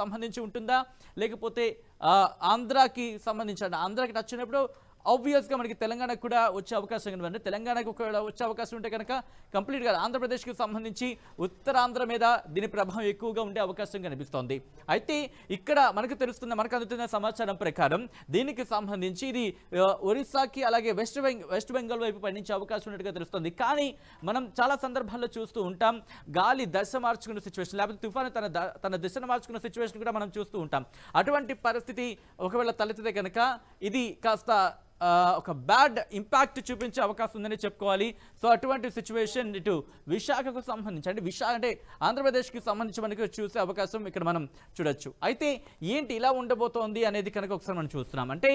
సంబంధించి ఉంటుందా లేకపోతే ఆంధ్రాకి సంబంధించిన ఆంధ్రాకి నచ్చినప్పుడు ఆబ్వియస్గా మనకి తెలంగాణకు కూడా వచ్చే అవకాశం కనుక తెలంగాణకు ఒకవేళ వచ్చే అవకాశం ఉంటే కనుక కంప్లీట్గా ఆంధ్రప్రదేశ్కి సంబంధించి ఉత్తరాంధ్ర మీద దీని ప్రభావం ఎక్కువగా ఉండే అవకాశం కనిపిస్తోంది అయితే ఇక్కడ మనకు తెలుస్తున్న మనకు అందుతున్న సమాచారం ప్రకారం దీనికి సంబంధించి ఇది ఒరిస్సాకి అలాగే వెస్ట్ వెస్ట్ బెంగాల్ వైపు పండించే అవకాశం ఉన్నట్టుగా తెలుస్తుంది కానీ మనం చాలా సందర్భాల్లో చూస్తూ ఉంటాం గాలి దశ మార్చుకున్న సిచ్యువేషన్ లేకపోతే తుఫాను తన తన దశను మార్చుకున్న సిచ్యువేషన్ కూడా మనం చూస్తూ ఉంటాం అటువంటి పరిస్థితి ఒకవేళ తలెత్తితే కనుక ఇది కాస్త ఒక బ్యాడ్ ఇంపాక్ట్ చూపించే అవకాశం ఉందని చెప్పుకోవాలి సో అటువంటి సిచ్యువేషన్ ఇటు విశాఖకు సంబంధించి అంటే విశాఖ అంటే ఆంధ్రప్రదేశ్కి సంబంధించి మనకి చూసే అవకాశం ఇక్కడ మనం చూడొచ్చు అయితే ఏంటి ఇలా ఉండబోతోంది అనేది కనుక ఒకసారి మనం చూస్తున్నాం అంటే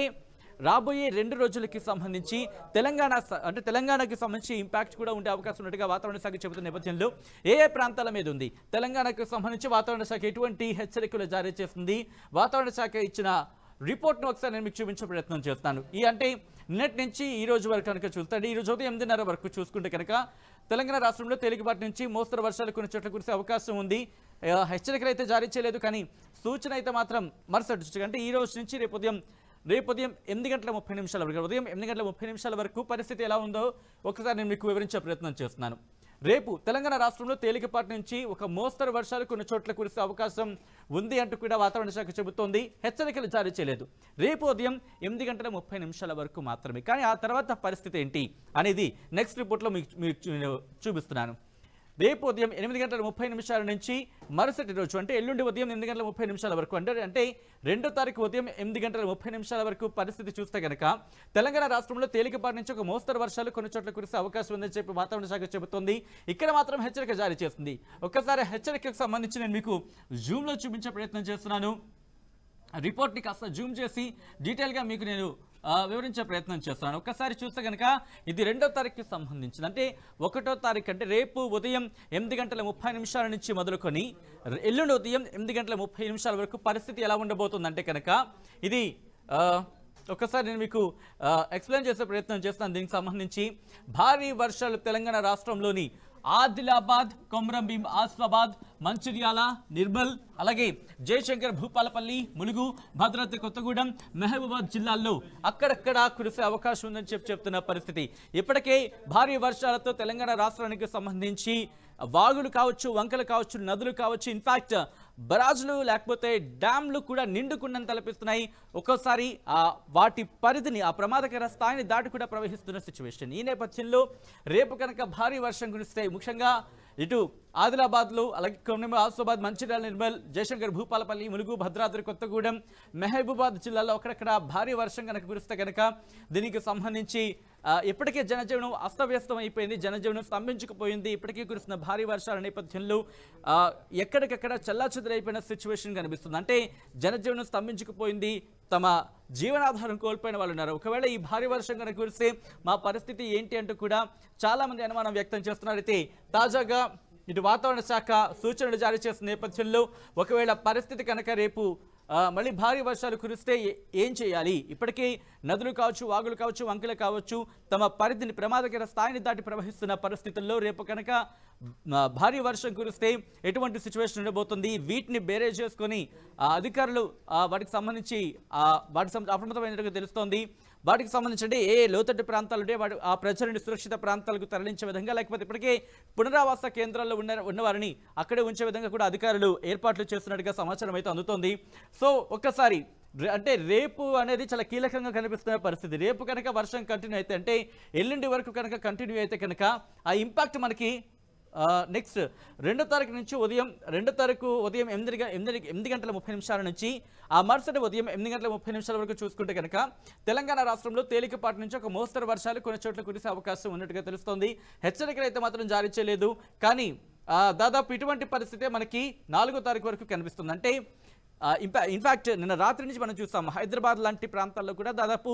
రాబోయే రెండు రోజులకి సంబంధించి తెలంగాణ అంటే తెలంగాణకి సంబంధించి ఇంపాక్ట్ కూడా ఉండే అవకాశం ఉన్నట్టుగా వాతావరణ శాఖ చెబుతున్న నేపథ్యంలో ఏ ఏ ప్రాంతాల మీద ఉంది తెలంగాణకు సంబంధించి వాతావరణ శాఖ ఎటువంటి హెచ్చరికలు జారీ చేస్తుంది వాతావరణ శాఖ ఇచ్చిన రిపోర్ట్ను ఒకసారి నేను మీకు చూపించే ప్రయత్నం చేస్తాను ఈ అంటే నిన్నటి నుంచి ఈ రోజు వరకు కనుక చూస్తే ఈ రోజు ఉదయం ఎనిమిదిన్నర వరకు చూసుకుంటే కనుక తెలంగాణ రాష్ట్రంలో తేలికపాటి నుంచి మోస్తరు వర్షాలు కొన్ని చోట్ల కురిసే అవకాశం ఉంది హెచ్చరికలు అయితే జారీ చేయలేదు కానీ సూచన అయితే మాత్రం మరుసటి అంటే ఈ రోజు నుంచి రేపు ఉదయం రేపు ఉదయం ఎనిమిది గంటల ముప్పై నిమిషాల వరకు ఉదయం ఎనిమిది గంటల ముప్పై నిమిషాల వరకు పరిస్థితి ఎలా ఉందో ఒకసారి నేను మీకు వివరించే ప్రయత్నం చేస్తున్నాను రేపు తెలంగాణ రాష్ట్రంలో తేలికపాటి నుంచి ఒక మోస్తరు వర్షాలు కొన్ని చోట్ల కురిసే అవకాశం ఉంది అంటూ కూడా వాతావరణ శాఖ చెబుతోంది హెచ్చరికలు జారీ చేయలేదు రేపు ఉదయం ఎనిమిది గంటల ముప్పై నిమిషాల వరకు మాత్రమే కానీ ఆ తర్వాత పరిస్థితి ఏంటి అనేది నెక్స్ట్ రిపోర్ట్లో మీకు చూపిస్తున్నాను రేపు ఉదయం ఎనిమిది గంటల ముప్పై నిమిషాల నుంచి మరుసటి రోజు అంటే ఎల్లుండి ఉదయం ఎనిమిది గంటల ముప్పై నిమిషాల వరకు అంటే అంటే రెండో తారీఖు ఉదయం ఎనిమిది గంటల ముప్పై నిమిషాల వరకు పరిస్థితి చూస్తే కనుక తెలంగాణ రాష్ట్రంలో తేలికపాటి నుంచి ఒక మోస్తరు వర్షాలు కొన్ని చోట్ల కురిసే అవకాశం ఉందని చెప్పి వాతావరణ శాఖ చెబుతోంది ఇక్కడ మాత్రం హెచ్చరిక జారీ చేస్తుంది ఒక్కసారి హెచ్చరికకు సంబంధించి నేను మీకు జూమ్లో చూపించే ప్రయత్నం చేస్తున్నాను రిపోర్ట్ని కాస్త జూమ్ చేసి డీటెయిల్గా మీకు నేను వివరించే ప్రయత్నం చేస్తున్నాను ఒక్కసారి చూస్తే కనుక ఇది రెండో తారీఖుకి సంబంధించింది అంటే ఒకటో తారీఖు అంటే రేపు ఉదయం ఎనిమిది గంటల ముప్పై నిమిషాల నుంచి మొదలుకొని ఎల్లుండి ఉదయం ఎనిమిది గంటల ముప్పై నిమిషాల వరకు పరిస్థితి ఎలా ఉండబోతుందంటే కనుక ఇది ఒకసారి నేను మీకు ఎక్స్ప్లెయిన్ చేసే ప్రయత్నం చేస్తాను దీనికి సంబంధించి భారీ వర్షాలు తెలంగాణ రాష్ట్రంలోని ఆదిలాబాద్ కొమరం భీమ్ ఆసిఫాబాద్ మంచిర్యాల నిర్మల్ అలాగే జయశంకర్ భూపాలపల్లి ములుగు భద్రాద్రి కొత్తగూడెం మహబూబాద్ జిల్లాల్లో అక్కడక్కడ కురిసే అవకాశం ఉందని చెప్పి చెప్తున్న పరిస్థితి ఇప్పటికే భారీ వర్షాలతో తెలంగాణ రాష్ట్రానికి సంబంధించి వాగులు కావచ్చు వంకలు కావచ్చు నదులు కావచ్చు ఇన్ఫ్యాక్ట్ బరాజులు లేకపోతే డ్యామ్లు కూడా నిండుకుండని తలపిస్తున్నాయి ఒక్కోసారి వాటి పరిధిని ఆ ప్రమాదకర స్థాయిని దాటి కూడా ప్రవహిస్తున్న సిచ్యువేషన్ ఈ నేపథ్యంలో రేపు కనుక భారీ వర్షం కురిస్తే ముఖ్యంగా ఇటు ఆదిలాబాద్లో అలాగే కొన్నేమో ఆసిఫాబాద్ మంచిర్యాల నిర్మల్ జయశంకర్ భూపాలపల్లి ములుగు భద్రాద్రి కొత్తగూడెం మెహబూబాద్ జిల్లాలో అక్కడక్కడ భారీ వర్షం కనుక కురిస్తే కనుక దీనికి సంబంధించి ఇప్పటికే జనజీవనం అస్తవ్యస్తం అయిపోయింది జనజీవనం స్తంభించకపోయింది ఇప్పటికే కురిసిన భారీ వర్షాల నేపథ్యంలో ఎక్కడికక్కడ చల్లాచెదరైపోయిన సిచ్యువేషన్ కనిపిస్తుంది అంటే జనజీవనం స్తంభించకపోయింది తమ జీవనాధారం కోల్పోయిన వాళ్ళు ఉన్నారు ఒకవేళ ఈ భారీ వర్షం కనుక కురిస్తే మా పరిస్థితి ఏంటి అంటూ కూడా చాలామంది అనుమానం వ్యక్తం చేస్తున్నారు అయితే తాజాగా ఇటు వాతావరణ శాఖ సూచనలు జారీ చేసిన నేపథ్యంలో ఒకవేళ పరిస్థితి కనుక రేపు మళ్ళీ భారీ వర్షాలు కురిస్తే ఏం చేయాలి ఇప్పటికే నదులు కావచ్చు వాగులు కావచ్చు వంకలు కావచ్చు తమ పరిధిని ప్రమాదకర స్థాయిని దాటి ప్రవహిస్తున్న పరిస్థితుల్లో రేపు కనుక భారీ వర్షం కురిస్తే ఎటువంటి సిచ్యువేషన్ ఉండబోతుంది వీటిని బేరేజ్ చేసుకొని అధికారులు వాటికి సంబంధించి వాటి అప్రమత్తమైనట్టుగా తెలుస్తోంది వాటికి సంబంధించి ఏ లోతట్టు ప్రాంతాలు ఉంటే వాటి ఆ ప్రజలను సురక్షిత ప్రాంతాలకు తరలించే విధంగా లేకపోతే ఇప్పటికే పునరావాస కేంద్రాల్లో ఉన్న ఉన్నవారిని అక్కడే ఉంచే విధంగా కూడా అధికారులు ఏర్పాట్లు చేస్తున్నట్టుగా సమాచారం అయితే అందుతోంది సో ఒక్కసారి అంటే రేపు అనేది చాలా కీలకంగా కనిపిస్తున్న పరిస్థితి రేపు కనుక వర్షం కంటిన్యూ అయితే అంటే ఎల్లుండి వరకు కనుక కంటిన్యూ అయితే కనుక ఆ ఇంపాక్ట్ మనకి నెక్స్ట్ రెండో తారీఖు నుంచి ఉదయం రెండో తారీఖు ఉదయం ఎనిమిది ఎనిమిది ఎనిమిది గంటల ముప్పై నిమిషాల నుంచి ఆ మరుసటి ఉదయం ఎనిమిది గంటల ముప్పై నిమిషాల వరకు చూసుకుంటే కనుక తెలంగాణ రాష్ట్రంలో తేలికపాటి నుంచి ఒక మోస్తరు వర్షాలు కొన్ని చోట్ల కురిసే అవకాశం ఉన్నట్టుగా తెలుస్తోంది హెచ్చరికలు అయితే మాత్రం జారీ చేయలేదు కానీ దాదాపు ఇటువంటి పరిస్థితే మనకి నాలుగో తారీఖు వరకు కనిపిస్తుంది అంటే ఇంపా ఇన్ఫ్యాక్ట్ నిన్న రాత్రి నుంచి మనం చూస్తాం హైదరాబాద్ లాంటి ప్రాంతాల్లో కూడా దాదాపు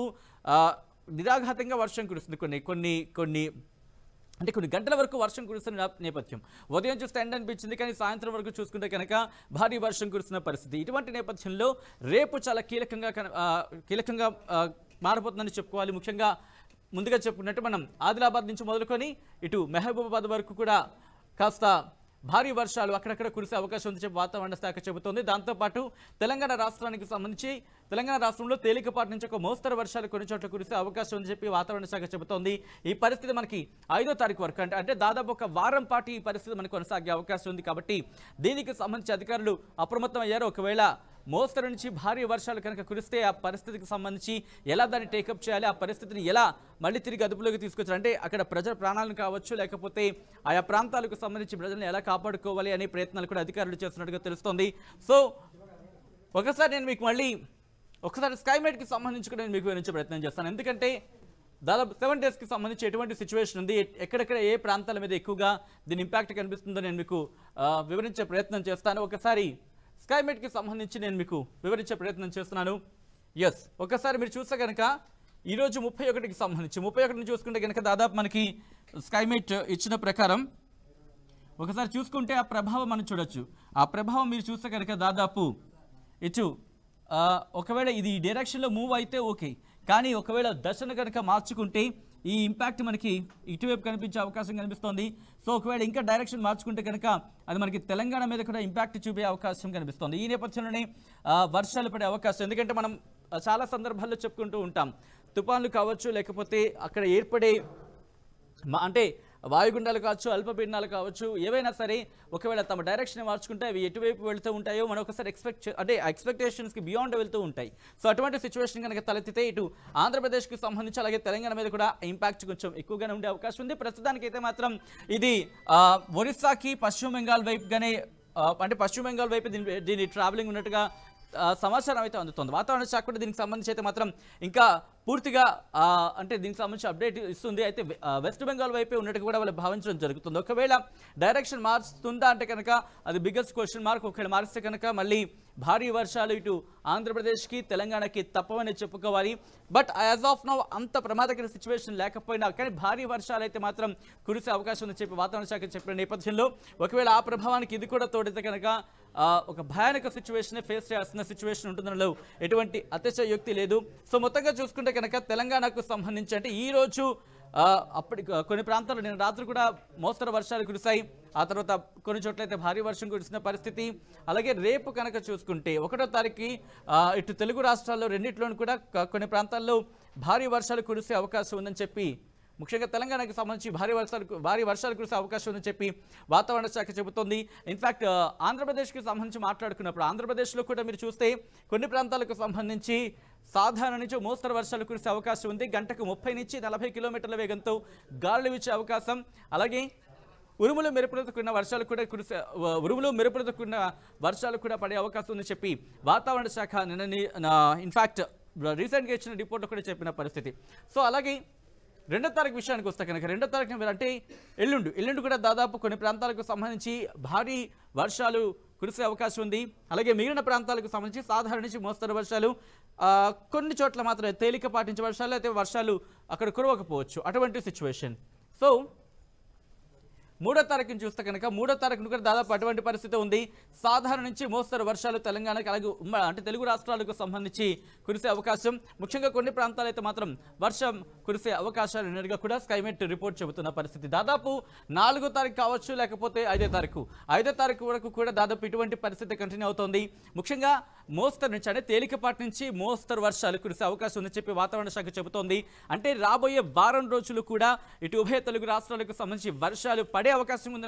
నిరాఘాతంగా వర్షం కురుస్తుంది కొన్ని కొన్ని కొన్ని అంటే కొన్ని గంటల వరకు వర్షం కురుస్తున్న నేపథ్యం ఉదయం చూస్తే ఎండ అనిపించింది కానీ సాయంత్రం వరకు చూసుకుంటే కనుక భారీ వర్షం కురుస్తున్న పరిస్థితి ఇటువంటి నేపథ్యంలో రేపు చాలా కీలకంగా కీలకంగా మారబోతుందని చెప్పుకోవాలి ముఖ్యంగా ముందుగా చెప్పుకున్నట్టు మనం ఆదిలాబాద్ నుంచి మొదలుకొని ఇటు మెహబూబాబాద్ వరకు కూడా కాస్త భారీ వర్షాలు అక్కడక్కడ కురిసే అవకాశం ఉందని చెప్పి వాతావరణ శాఖ చెబుతోంది దాంతోపాటు తెలంగాణ రాష్ట్రానికి సంబంధించి తెలంగాణ రాష్ట్రంలో తేలికపాటి నుంచి ఒక మోస్తరు వర్షాలు కొన్ని చోట్ల కురిసే అవకాశం ఉందని చెప్పి వాతావరణ శాఖ చెబుతోంది ఈ పరిస్థితి మనకి ఐదో తారీఖు వరకు అంటే అంటే దాదాపు ఒక వారం పాటు ఈ పరిస్థితి మనకు కొనసాగే అవకాశం ఉంది కాబట్టి దీనికి సంబంధించి అధికారులు అప్రమత్తం అయ్యారు ఒకవేళ మోస్తరు నుంచి భారీ వర్షాలు కనుక కురిస్తే ఆ పరిస్థితికి సంబంధించి ఎలా దాన్ని టేకప్ చేయాలి ఆ పరిస్థితిని ఎలా మళ్ళీ తిరిగి అదుపులోకి తీసుకొచ్చారు అంటే అక్కడ ప్రజల ప్రాణాలను కావచ్చు లేకపోతే ఆయా ప్రాంతాలకు సంబంధించి ప్రజలను ఎలా కాపాడుకోవాలి అనే ప్రయత్నాలు కూడా అధికారులు చేస్తున్నట్టుగా తెలుస్తోంది సో ఒకసారి నేను మీకు మళ్ళీ ఒకసారి స్కైమెట్కి సంబంధించి కూడా నేను మీకు వివరించే ప్రయత్నం చేస్తాను ఎందుకంటే దాదాపు సెవెన్ డేస్కి సంబంధించి ఎటువంటి సిచ్యువేషన్ ఉంది ఎక్కడెక్కడ ఏ ప్రాంతాల మీద ఎక్కువగా దీని ఇంపాక్ట్ కనిపిస్తుందో నేను మీకు వివరించే ప్రయత్నం చేస్తాను ఒకసారి స్కైమేట్కి సంబంధించి నేను మీకు వివరించే ప్రయత్నం చేస్తున్నాను ఎస్ ఒకసారి మీరు చూస్తే కనుక ఈరోజు ముప్పై ఒకటికి సంబంధించి ముప్పై ఒకటిని చూసుకుంటే కనుక దాదాపు మనకి స్కైమేట్ ఇచ్చిన ప్రకారం ఒకసారి చూసుకుంటే ఆ ప్రభావం మనం చూడొచ్చు ఆ ప్రభావం మీరు చూస్తే కనుక దాదాపు ఇటు ఒకవేళ ఇది ఈ డైరెక్షన్లో మూవ్ అయితే ఓకే కానీ ఒకవేళ దశను కనుక మార్చుకుంటే ఈ ఇంపాక్ట్ మనకి ఇటువైపు కనిపించే అవకాశం కనిపిస్తోంది సో ఒకవేళ ఇంకా డైరెక్షన్ మార్చుకుంటే కనుక అది మనకి తెలంగాణ మీద కూడా ఇంపాక్ట్ చూపే అవకాశం కనిపిస్తోంది ఈ నేపథ్యంలోనే వర్షాలు పడే అవకాశం ఎందుకంటే మనం చాలా సందర్భాల్లో చెప్పుకుంటూ ఉంటాం తుఫాన్లు కావచ్చు లేకపోతే అక్కడ ఏర్పడే అంటే వాయుగుండాలు కావచ్చు అల్పపీడనాలు కావచ్చు ఏవైనా సరే ఒకవేళ తమ డైరెక్షన్ మార్చుకుంటే అవి ఎటువైపు వెళ్తూ ఉంటాయో మనం ఒకసారి ఎక్స్పెక్ట్ అంటే ఎక్స్పెక్టేషన్స్కి బియాండ్ వెళ్తూ ఉంటాయి సో అటువంటి సిచ్యువేషన్ కనుక తలెత్తితే ఇటు ఆంధ్రప్రదేశ్కి సంబంధించి అలాగే తెలంగాణ మీద కూడా ఇంపాక్ట్ కొంచెం ఎక్కువగానే ఉండే అవకాశం ఉంది ప్రస్తుతానికి అయితే మాత్రం ఇది ఒరిస్సాకి పశ్చిమ బెంగాల్ వైపుగానే అంటే పశ్చిమ బెంగాల్ వైపు దీని దీన్ని ట్రావెలింగ్ ఉన్నట్టుగా సమాచారం అయితే అందుతుంది వాతావరణ శాఖ కూడా దీనికి సంబంధించి అయితే మాత్రం ఇంకా పూర్తిగా అంటే దీనికి సంబంధించి అప్డేట్ ఇస్తుంది అయితే వెస్ట్ బెంగాల్ వైపే ఉన్నట్టు కూడా వాళ్ళు భావించడం జరుగుతుంది ఒకవేళ డైరెక్షన్ మారుస్తుందా అంటే కనుక అది బిగ్గెస్ట్ క్వశ్చన్ మార్క్ ఒకవేళ మారిస్తే కనుక మళ్ళీ భారీ వర్షాలు ఇటు ఆంధ్రప్రదేశ్కి తెలంగాణకి తప్పవని చెప్పుకోవాలి బట్ యాజ్ ఆఫ్ నౌ అంత ప్రమాదకర సిచ్యువేషన్ లేకపోయినా కానీ భారీ వర్షాలు అయితే మాత్రం కురిసే అవకాశం ఉందని చెప్పి వాతావరణ శాఖ చెప్పిన నేపథ్యంలో ఒకవేళ ఆ ప్రభావానికి ఇది కూడా తోడితే కనుక ఒక భయానక సిచ్యువేషన్ ఫేస్ చేయాల్సిన సిచ్యువేషన్ ఉంటుందనలో ఎటువంటి అతిశయోక్తి లేదు సో మొత్తంగా చూసుకుంటే కనుక తెలంగాణకు సంబంధించి అంటే ఈరోజు అప్పటి కొన్ని ప్రాంతాల్లో నేను రాత్రి కూడా మోస్తరు వర్షాలు కురిశాయి ఆ తర్వాత కొన్ని చోట్లయితే భారీ వర్షం కురిసిన పరిస్థితి అలాగే రేపు కనుక చూసుకుంటే ఒకటో తారీఖు ఇటు తెలుగు రాష్ట్రాల్లో రెండింటిలోనూ కూడా కొన్ని ప్రాంతాల్లో భారీ వర్షాలు కురిసే అవకాశం ఉందని చెప్పి ముఖ్యంగా తెలంగాణకు సంబంధించి భారీ వర్షాలు భారీ వర్షాలు కురిసే అవకాశం ఉందని చెప్పి వాతావరణ శాఖ చెబుతోంది ఇన్ఫ్యాక్ట్ ఆంధ్రప్రదేశ్కి సంబంధించి మాట్లాడుకున్నప్పుడు ఆంధ్రప్రదేశ్లో కూడా మీరు చూస్తే కొన్ని ప్రాంతాలకు సంబంధించి సాధారణ నుంచి మోస్తరు వర్షాలు కురిసే అవకాశం ఉంది గంటకు ముప్పై నుంచి నలభై కిలోమీటర్ల వేగంతో గాలులు ఇచ్చే అవకాశం అలాగే ఉరుములు మెరుపులతోకున్న వర్షాలు కూడా కురిసే ఉరుములు మెరుపులతోకున్న వర్షాలు కూడా పడే అవకాశం ఉందని చెప్పి వాతావరణ శాఖ నిన్న ఇన్ఫ్యాక్ట్ రీసెంట్గా ఇచ్చిన రిపోర్ట్ కూడా చెప్పిన పరిస్థితి సో అలాగే రెండో తారీఖు విషయానికి వస్తే కనుక రెండో తారీఖు అంటే ఎల్లుండు ఎల్లుండు కూడా దాదాపు కొన్ని ప్రాంతాలకు సంబంధించి భారీ వర్షాలు కురిసే అవకాశం ఉంది అలాగే మిగిలిన ప్రాంతాలకు సంబంధించి సాధారణ నుంచి మోస్తరు వర్షాలు కొన్ని చోట్ల మాత్రమే తేలిక పాటించే వర్షాలు అయితే వర్షాలు అక్కడ కురవకపోవచ్చు అటువంటి సిచ్యువేషన్ సో మూడో తారీఖును చూస్తే కనుక మూడో తారీఖును కూడా దాదాపు అటువంటి పరిస్థితి ఉంది సాధారణ నుంచి మోస్తరు వర్షాలు తెలంగాణకు అలాగే అంటే తెలుగు రాష్ట్రాలకు సంబంధించి కురిసే అవకాశం ముఖ్యంగా కొన్ని ప్రాంతాలైతే మాత్రం వర్షం కురిసే అవకాశాలు ఉన్నట్టుగా కూడా స్కైమెట్ రిపోర్ట్ చెబుతున్న పరిస్థితి దాదాపు నాలుగో తారీఖు కావచ్చు లేకపోతే ఐదో తారీఖు ఐదో తారీఖు వరకు కూడా దాదాపు ఇటువంటి పరిస్థితి కంటిన్యూ అవుతోంది ముఖ్యంగా మోస్తరు నుంచి అంటే తేలికపాటి నుంచి మోస్తరు వర్షాలు కురిసే అవకాశం ఉందని చెప్పి వాతావరణ శాఖ చెబుతోంది అంటే రాబోయే వారం రోజులు కూడా ఇటు ఉభయ తెలుగు రాష్ట్రాలకు సంబంధించి వర్షాలు పడే amarelo, que é a segunda.